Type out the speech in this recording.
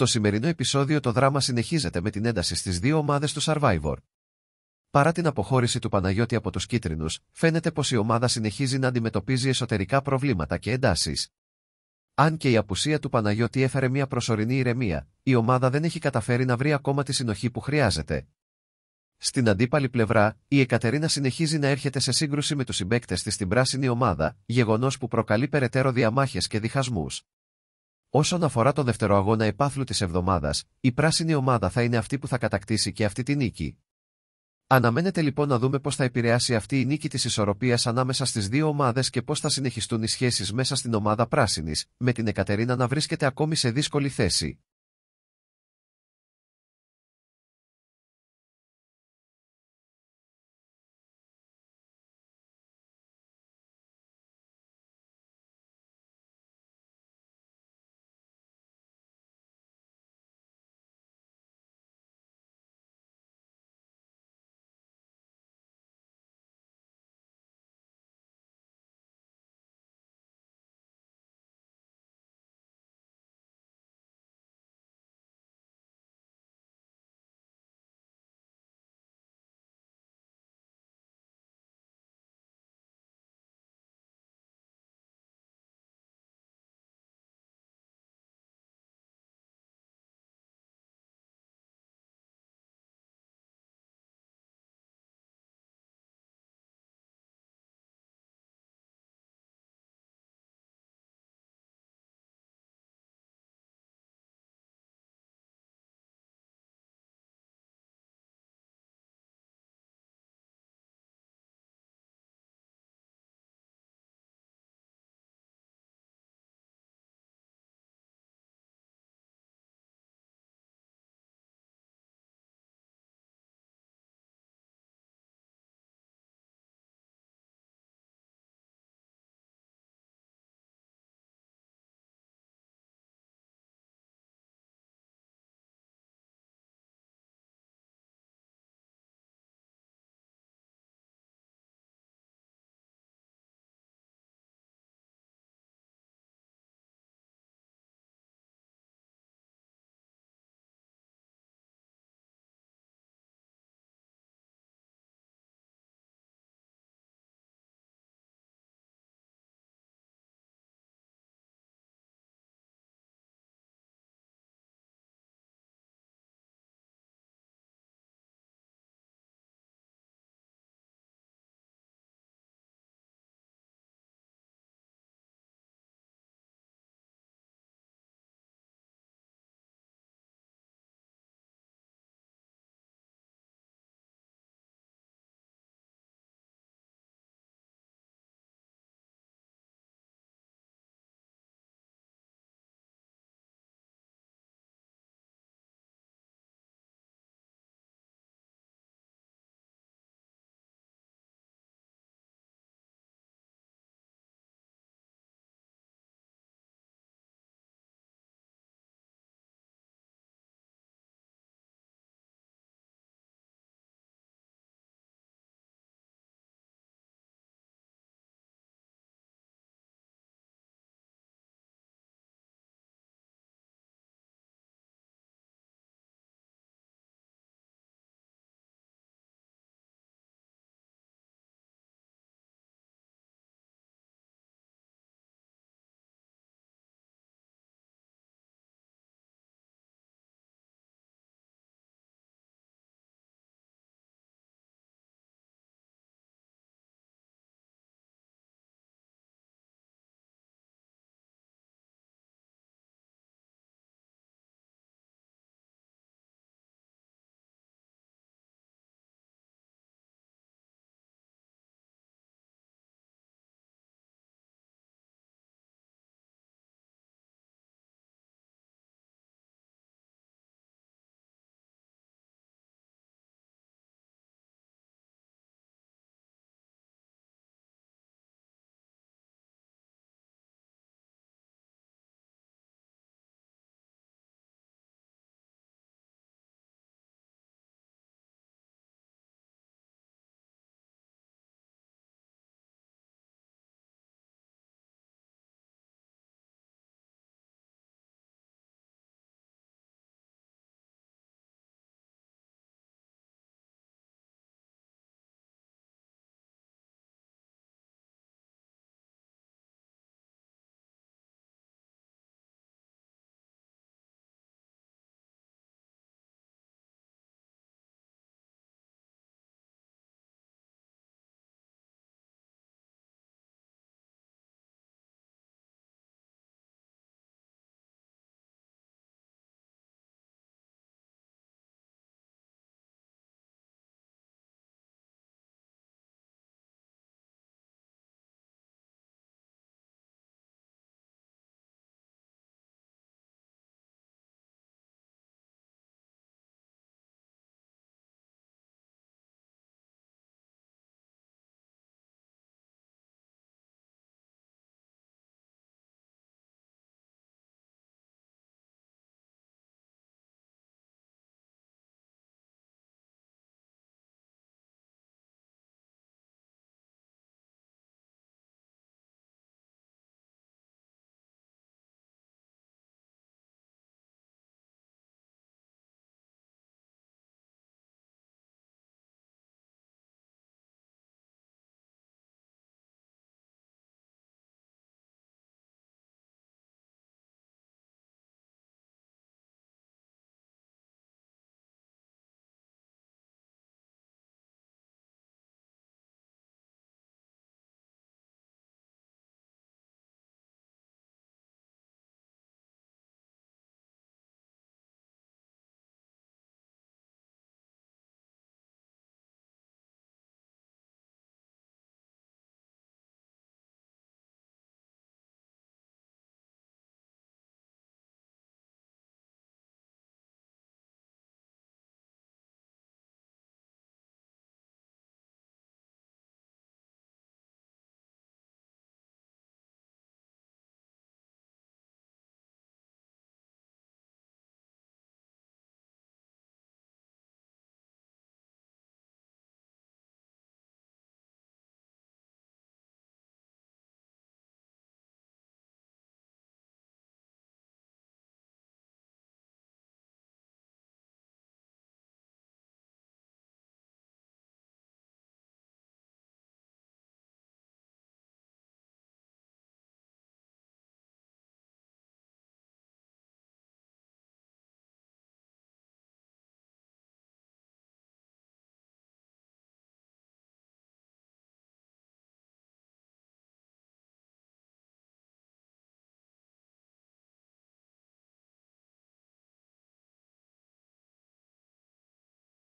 Στο σημερινό επεισόδιο το δράμα συνεχίζεται με την ένταση στις δύο ομάδες του Survivor. Παρά την αποχώρηση του Παναγιώτη από τους κίτρινους, φαίνεται πως η ομάδα συνεχίζει να αντιμετωπίζει εσωτερικά προβλήματα και εντάσεις. Αν και η απουσία του Παναγιώτη έφερε μια προσωρινή ηρεμία, η ομάδα δεν έχει καταφέρει να βρει ακόμα τη συνοχή που χρειάζεται. Στην αντίπαλη πλευρά, η Εκατερίνα συνεχίζει να έρχεται σε σύγκρουση με τους συμπέκτε της στην πράσινη ομάδα, γεγονός που προκαλεί περαιτέρω διαμάχες και διχασμούς. Όσον αφορά τον δεύτερο αγώνα επάθλου της εβδομάδας, η πράσινη ομάδα θα είναι αυτή που θα κατακτήσει και αυτή τη νίκη. Αναμένεται λοιπόν να δούμε πώς θα επηρεάσει αυτή η νίκη της ισορροπίας ανάμεσα στις δύο ομάδες και πώς θα συνεχιστούν οι σχέσεις μέσα στην ομάδα πράσινης, με την Εκατερίνα να βρίσκεται ακόμη σε δύσκολη θέση.